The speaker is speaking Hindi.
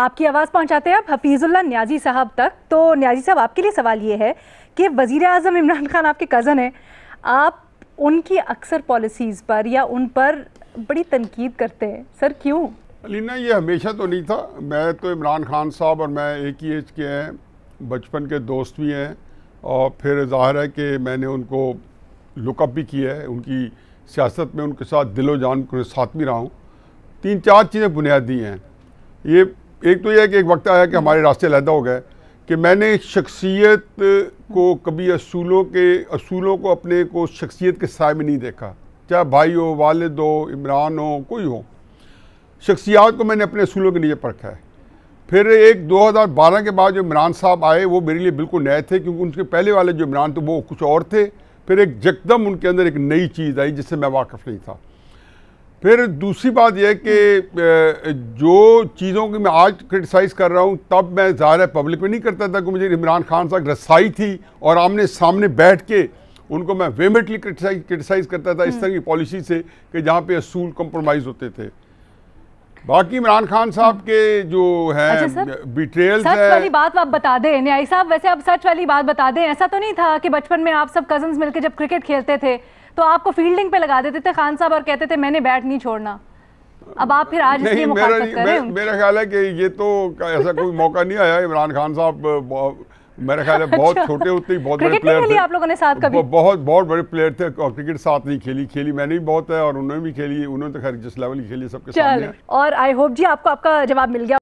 आपकी आवाज़ पहुंचाते हैं आप हफीजुल्ला न्याजी साहब तक तो न्याजी साहब आपके लिए सवाल ये है कि वज़ी अजम इमरान खान आपके कज़न हैं आप उनकी अक्सर पॉलिसीज़ पर या उन पर बड़ी तनकीद करते हैं सर क्यों अलीना ये हमेशा तो नहीं था मैं तो इमरान खान साहब और मैं एक ही एज के हैं बचपन के दोस्त भी हैं और फिर ज़ाहिर है कि मैंने उनको लुकअप भी किया है उनकी सियासत में उनके साथ दिलो जान के साथ भी रहा हूँ तीन चार चीज़ें बुनियादी हैं ये एक तो यह कि एक वक्त आया कि हमारे रास्ते लहदा हो गए कि मैंने शख्सियत को कभी असूलों के असूलों को अपने को शख्सियत के साय में नहीं देखा चाहे भाई हो वालद हो इमरान हो कोई हो शख्सियात को मैंने अपने असूलों के नीचे परखा है फिर एक 2012 के बाद जो इमरान साहब आए वो मेरे लिए बिल्कुल नए थे क्योंकि उनके पहले वाले जो इमरान थे वो कुछ और थे फिर एक जकदम उनके अंदर एक नई चीज़ आई जिससे मैं वाकफ़ नहीं था फिर दूसरी बात यह कि जो चीज़ों की मैं आज क्रिटिसाइज़ कर रहा हूँ तब मैं ज़ाहिर है पब्लिक में नहीं करता था कि मुझे इमरान खान साहब रसाई थी और आमने सामने बैठ के उनको मैं वेमेंटली क्रिटिसाइज क्रिटिसाइज़ करता था इस हम्म। तरह की पॉलिसी से कि जहाँ पे असूल कम्प्रोमाइज़ होते थे बाकी इमरान खान साहब के जो है अच्छा सच वाली बात आप बता दें न्यायी साहब वैसे आप सच वाली बात बता दें ऐसा तो नहीं था कि बचपन में आप सब कजन मिलकर जब क्रिकेट खेलते थे तो आपको फील्डिंग पे लगा देते थे खान साहब और कहते थे मैंने बैट नहीं छोड़ना अब आप फिर आज नहीं, मेरा, मेरा ख्याल है कि ये तो ऐसा कोई मौका नहीं आया इमरान खान साहब मेरा ख्याल है बहुत अच्छा। छोटे होते ही बहुत बड़े प्लेयर थे आप लोगों ने साथ कभी बहुत बहुत बड़े प्लेयर थे और क्रिकेट साथ नहीं खेली खेली मैंने भी बहुत है और उन्होंने भी खेली उन्होंने तो खैर जिस लेवल की खेली सबके सामने और आई होप जी आपको आपका जवाब मिल गया